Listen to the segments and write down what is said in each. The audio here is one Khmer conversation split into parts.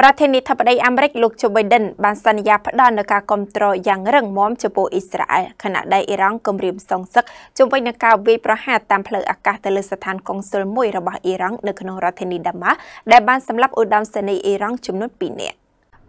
ប្រធានាធិបតីអាមេរិកលោកជូបៃដិនបានសន្យាផ្ដល់នូវការគ្រប់គ្រងយ៉ាងរឹងមាំចំពោះអ៊ីស្រាអែលខណៈដែលអ៊ីរ៉ង់គំរាម សងសឹកជំវិញនឹងការវាយប្រហារតាមផ្លូវអាកាសទៅលើស្ថានកុងស៊ុលមួយរបស់អ៊ីរ៉ង់នៅក្នុងរដ្ឋធានីដាម៉ាដែលបានសម្លាប់ឧត្តមសេនីយ៍អ៊ីរ៉ង់ចំនួន2នាក់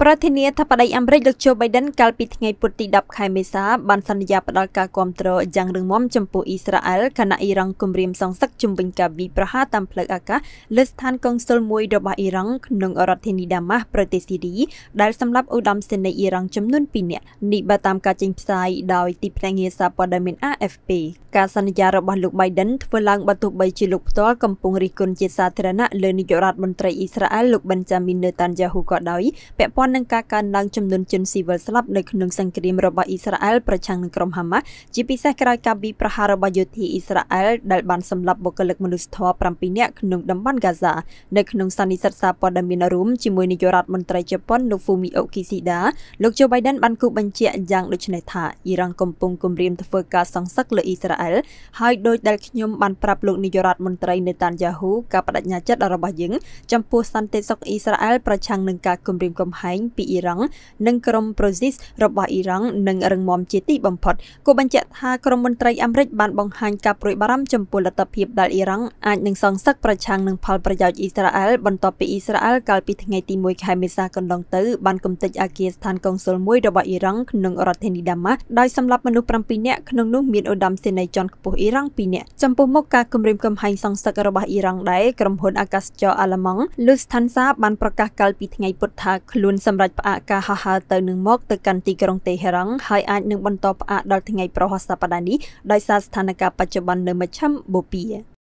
ប្រធានាធិបតីអាមេរិកលោកជូបៃដិនកាលពីថ្ងៃពុធទី10ខែមេសាបានសន្យាផ្តល់ការគាំទ្រយ៉ាងរឹងមាំចំពោះអ៊ីស្រាអែលខណៈអ៊ីរ៉ង់គំរាមសងសឹកជំវិញការវាយប្រហារតាមផ្លូវអាកាសលើស្ថានកុងស៊ុលមួយរបស់អ៊ីរ៉ង់ក្នុងរដ្ឋធានីដាម៉ាស់ប្រទេសស៊ីរីដែលសម្លាប់ឧត្តមសេនីយ៍អ៊ីរ៉ង់ចំនួន2នាក់នេះបើតាមការចេញផ្សាយដោយទីភ្នាក់ងារសារព័ត៌មាន AFP ការសន្យារបស់លោកបៃដិនធ្វើឡើងបើទោះបីជាលោកផ្ទាល់កំពុងរិះគន់ជាសាធារណៈលើនាយករដ្ឋមន្ត្រីអ៊ីស្រាអែលលោកប៊ិនចាមីននេតានយ៉ាហ៊ូក៏ដោយពាក់ព័ន្ធន់នឹងការកើនឡើងចំនួនជនស៊ីវិលស្លាប់នៅក្នុងសង្គ្រាមរបស់អ៊ីស្រាអែលប្រឆាំងនឹងក្រុមហាម៉ាស់ជាពិសេសក្រោយការវាយប្រហាររបស់យោធាអ៊ីស្រាអែលដែលបានសម្លាប់បុគ្គលិកមនុស្សធម៌7នាក់ក្នុងតំបន់ហ្គាហ្សានៅក្នុងសន្និសីទសារព័ត៌មានរួមជាមួយនាយករដ្ឋមន្ត្រីជប៉ុនលោក Fumio Kishida លោក Joe Biden បានគូបញ្ជាក់យ៉ាងដូចនេះថាអ៊ីរ៉ង់កំពុងគំរាមធ្វើការសងសឹកលើអ៊ីស្រាអែលហើយដោយដែលខ្ញុំបានប្រាប់លោកនាយករដ្ឋមន្ត្រីនេតានយ៉ាហ៊ូការបដិញ្ញាចិត្តរបស់យើងចំពោះសន្តិសុខអ៊ីស្រាអែលប្រឆាំងនឹងការគំរាមកំហែងងពីអ៊ីរ៉ង់និងក្រុមប្រូស៊ីសរបស់អ៊ីរ៉ង់នឹងរឹងមាំជាទីបំផុតគូបញ្ជាក់ថាក្រុមមន្ត្រីអាមេរិកបានបង្ហាញការព្រួយបារម្ភចំពោះលទ្ធភាពដែលអ៊ីរ៉ង់អាចនឹងសងសឹកប្រឆាំងនឹងផលប្រយោជន៍អ៊ីស្រាអែលបន្ទាប់ពីអ៊ីស្រាអែលកាលពីថ្ងៃទី1ខែមេសាកន្លងទៅបានកំទេចអគារស្ថានកុងស៊ុលមួយរបស់អ៊ីរ៉ង់ក្នុងរដ្ឋធានីដាម៉ាស់ដោយសម្លាប់មនុស្ស7នាក់ក្នុងនោះមានឧត្តមសេនីយ៍ជាន់ខ្ពស់អ៊ីរ៉ង់2នាក់ចំពោះមុខការគម្រាមកំហែងសងសឹករបស់អ៊ីរ៉ង់ដែរក្រុមហ៊ុនអាកាសចរអាឡម៉ង់លូសថាន់សាបានប្រកាសកាលពីថ្ងៃពុធថាខ្លួនសម្រាប់ផ្អាកការហោះហើរទៅនឹងមកទៅកាន់ទីក្រុងតេហេរ៉ង់ហើយអាចនឹងបន្តផ្អាកដល់ថ្ងៃប្រហស្បតនេះដោយសារស្ថានភាពបច្ចុប្បន្ននៅមជ្ឈិមបូព៌ា